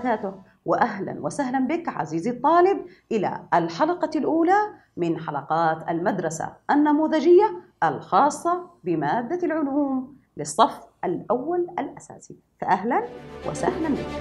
وبركاته واهلا وسهلا بك عزيزي الطالب الى الحلقه الاولى من حلقات المدرسه النموذجيه الخاصه بماده العلوم للصف الاول الاساسي فاهلا وسهلا بك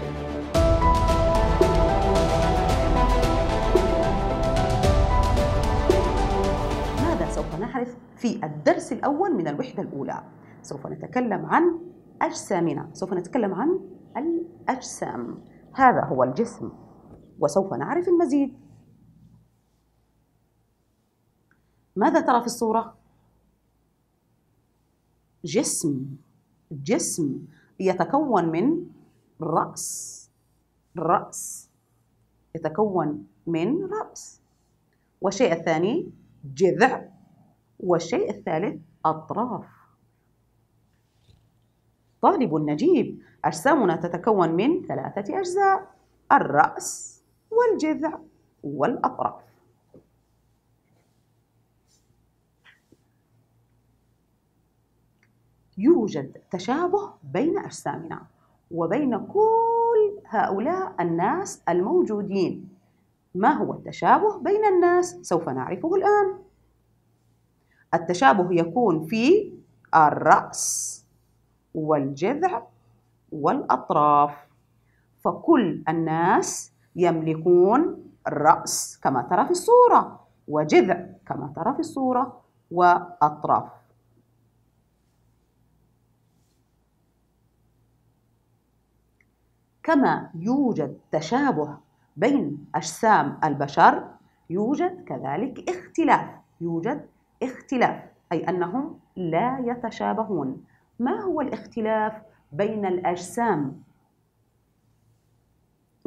ماذا سوف نعرف في الدرس الأول من الوحدة الأولى سوف نتكلم عن أجسامنا سوف نتكلم عن الأجسام هذا هو الجسم وسوف نعرف المزيد ماذا ترى في الصورة؟ جسم جسم يتكون من رأس رأس يتكون من رأس والشيء الثاني جذع والشيء الثالث أطراف طالب نجيب أجسامنا تتكون من ثلاثة أجزاء الرأس والجذع والأطراف يوجد تشابه بين أجسامنا وبين كل هؤلاء الناس الموجودين ما هو التشابه بين الناس سوف نعرفه الآن التشابه يكون في الرأس والجذع والأطراف فكل الناس يملكون الرأس كما ترى في الصورة وجذع كما ترى في الصورة وأطراف كما يوجد تشابه بين أجسام البشر يوجد كذلك اختلاف يوجد اختلاف أي أنهم لا يتشابهون ما هو الاختلاف بين الأجسام؟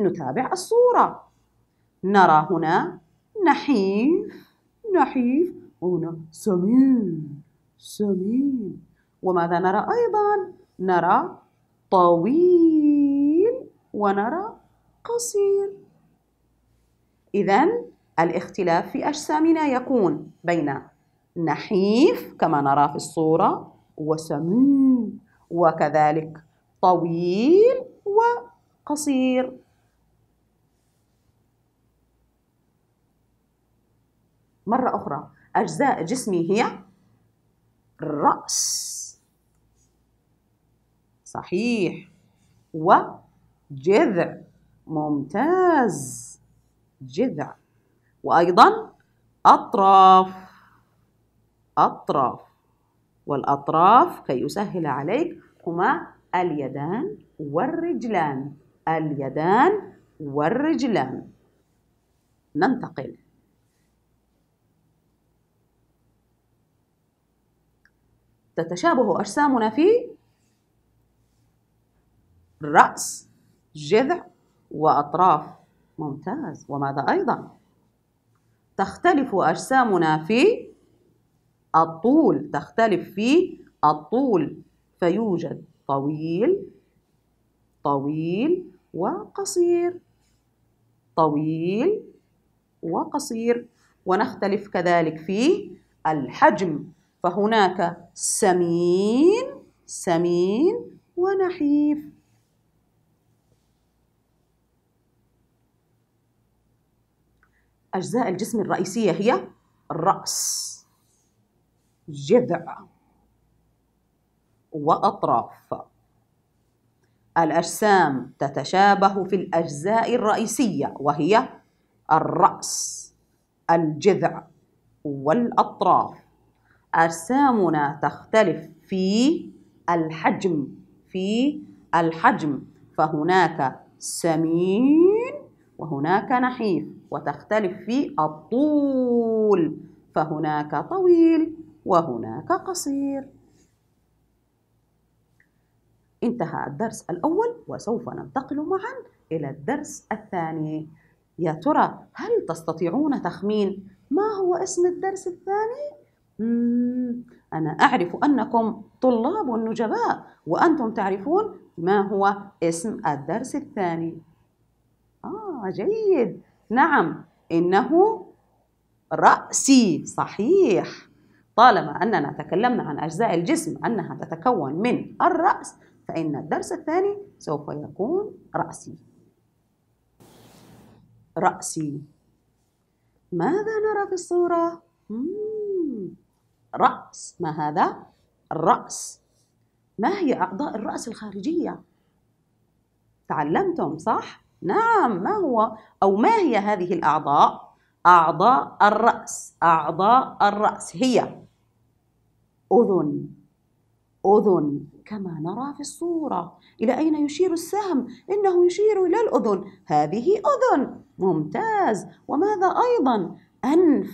نتابع الصورة نرى هنا نحيف نحيف وهنا سمين سمين وماذا نرى أيضا؟ نرى طويل ونرى قصير إذا الاختلاف في أجسامنا يكون بين نحيف كما نرى في الصورة وسمين وكذلك طويل وقصير مرة أخرى أجزاء جسمي هي الرأس صحيح وجذع ممتاز جذع وأيضا أطراف أطراف والأطراف كي يسهل عليك هما اليدان والرجلان اليدان والرجلان ننتقل تتشابه أجسامنا في رأس جذع وأطراف ممتاز وماذا أيضا تختلف أجسامنا في الطول تختلف في الطول فيوجد طويل طويل وقصير طويل وقصير ونختلف كذلك في الحجم فهناك سمين سمين ونحيف أجزاء الجسم الرئيسية هي الرأس جذع وأطراف الأجسام تتشابه في الأجزاء الرئيسية وهي الرأس الجذع والأطراف أجسامنا تختلف في الحجم في الحجم فهناك سمين وهناك نحيف وتختلف في الطول فهناك طويل وهناك قصير انتهى الدرس الأول وسوف ننتقل معا إلى الدرس الثاني يا ترى هل تستطيعون تخمين ما هو اسم الدرس الثاني؟ أنا أعرف أنكم طلاب نجباء وأنتم تعرفون ما هو اسم الدرس الثاني آه جيد نعم إنه رأسي صحيح طالما أننا تكلمنا عن أجزاء الجسم أنها تتكون من الرأس فإن الدرس الثاني سوف يكون رأسي رأسي ماذا نرى في الصورة؟ رأس ما هذا؟ الرأس ما هي أعضاء الرأس الخارجية؟ تعلمتم صح؟ نعم ما هو أو ما هي هذه الأعضاء؟ أعضاء الرأس أعضاء الرأس هي أذن أذن كما نرى في الصورة إلى أين يشير السهم؟ إنه يشير إلى الأذن هذه أذن ممتاز وماذا أيضا؟ أنف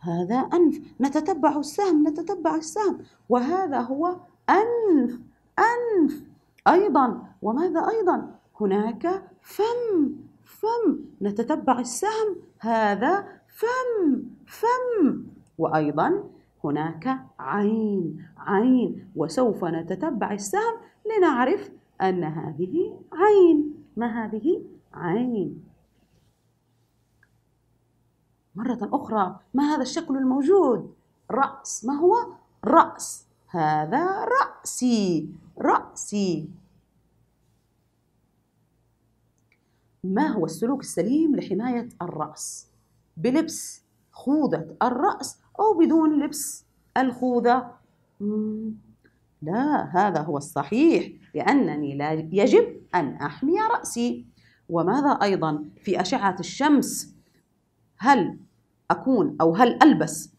هذا أنف نتتبع السهم نتتبع السهم وهذا هو أنف أنف أيضا وماذا أيضا؟ هناك فم فم نتتبع السهم هذا فم فم وأيضا هناك عين عين وسوف نتتبع السهم لنعرف أن هذه عين ما هذه عين مرة أخرى ما هذا الشكل الموجود رأس ما هو رأس هذا رأسي رأسي ما هو السلوك السليم لحماية الرأس بلبس خوذة الرأس أو بدون لبس الخوذة لا هذا هو الصحيح لأنني لا يجب أن أحمي رأسي وماذا أيضا في أشعة الشمس هل أكون أو هل ألبس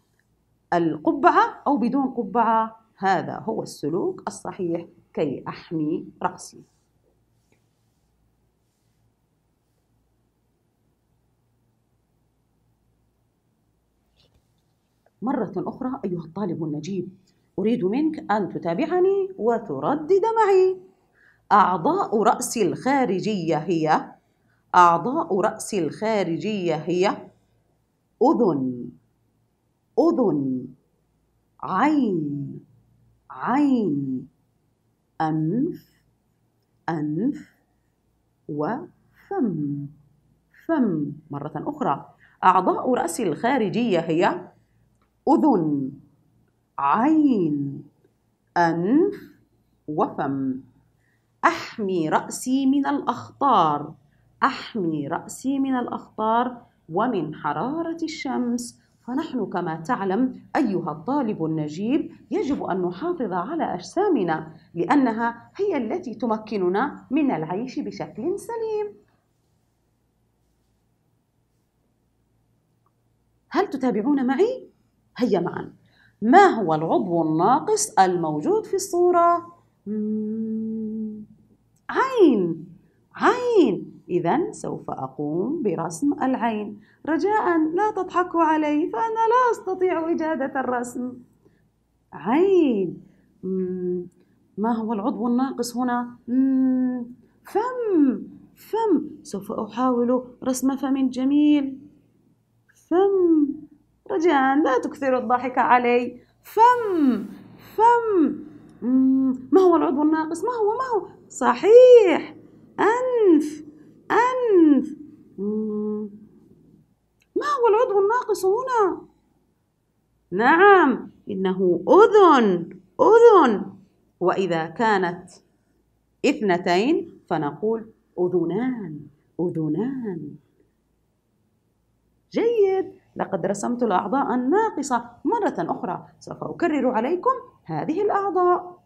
القبعة أو بدون قبعة هذا هو السلوك الصحيح كي أحمي رأسي مرة أخرى أيها الطالب النجيب أريد منك أن تتابعني وتردد معي أعضاء رأس الخارجية هي أعضاء رأس الخارجية هي أذن أذن عين عين أنف أنف وفم فم مرة أخرى أعضاء رأس الخارجية هي أذن عين أنف وفم أحمي رأسي من الأخطار أحمي رأسي من الأخطار ومن حرارة الشمس فنحن كما تعلم أيها الطالب النجيب يجب أن نحافظ على أجسامنا لأنها هي التي تمكننا من العيش بشكل سليم هل تتابعون معي؟ هيا معا ما هو العضو الناقص الموجود في الصورة؟ عين عين إذا سوف أقوم برسم العين رجاء لا تضحكوا علي فأنا لا أستطيع إجادة الرسم عين ما هو العضو الناقص هنا؟ فم فم سوف أحاول رسم فم جميل فم رجاء لا تكثروا الضحك علي فم فم ما هو العضو الناقص ما هو ما هو صحيح أنف أنف ما هو العضو الناقص هنا نعم إنه أذن أذن وإذا كانت اثنتين فنقول أذنان أذنان جيد لقد رسمت الأعضاء الناقصة مرة أخرى سوف أكرر عليكم هذه الأعضاء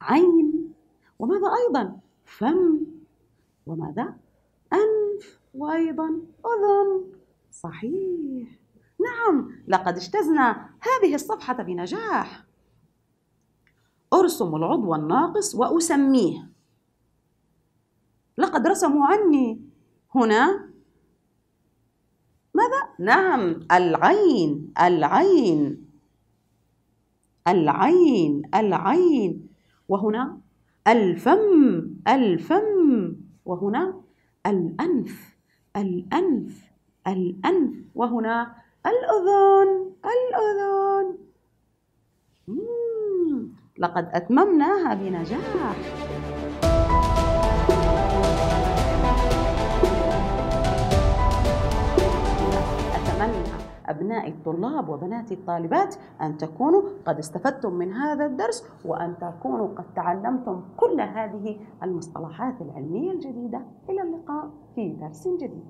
عين وماذا أيضا فم وماذا أنف وأيضا أذن صحيح نعم لقد اجتزنا هذه الصفحة بنجاح أرسم العضو الناقص وأسميه لقد رسموا عني هنا نعم العين العين العين العين وهنا الفم الفم وهنا الأنف الأنف الأنف وهنا الأذن الأذن مم. لقد أتممناها بنجاح أبناء الطلاب وبنات الطالبات أن تكونوا قد استفدتم من هذا الدرس وأن تكونوا قد تعلمتم كل هذه المصطلحات العلمية الجديدة إلى اللقاء في درس جديد.